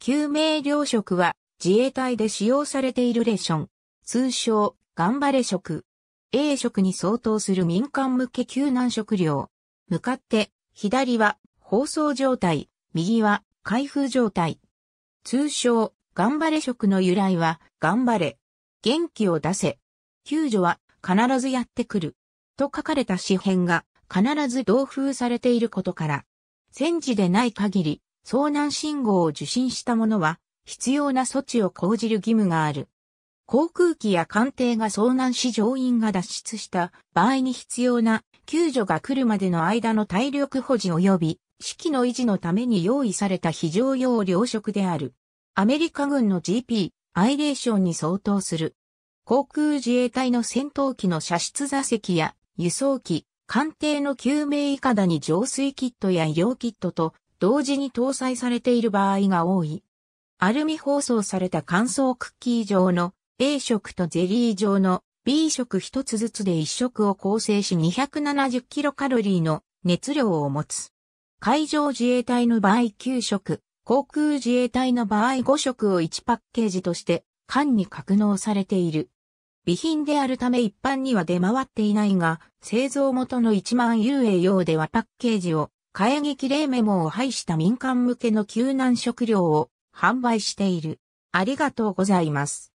救命糧食は自衛隊で使用されているレーション、通称、頑張れ食。A 食に相当する民間向け救難食料。向かって、左は放送状態、右は開封状態。通称、頑張れ食の由来は、頑張れ。元気を出せ。救助は必ずやってくる。と書かれた紙片が必ず同封されていることから、戦時でない限り、遭難信号を受信した者は、必要な措置を講じる義務がある。航空機や艦艇が遭難し乗員が脱出した場合に必要な救助が来るまでの間の体力保持及び指揮の維持のために用意された非常用糧食である。アメリカ軍の GP、アイレーションに相当する。航空自衛隊の戦闘機の射出座席や輸送機、艦艇の救命いかだに浄水キットや医療キットと同時に搭載されている場合が多い。アルミ包装された乾燥クッキー状の A 色とゼリー状の B 色一つずつで一色を構成し2 7 0カロリーの熱量を持つ。海上自衛隊の場合9色、航空自衛隊の場合5色を1パッケージとして缶に格納されている。備品であるため一般には出回っていないが、製造元の1万 UA 用ではパッケージを替撃令メモを廃した民間向けの救難食料を販売している。ありがとうございます。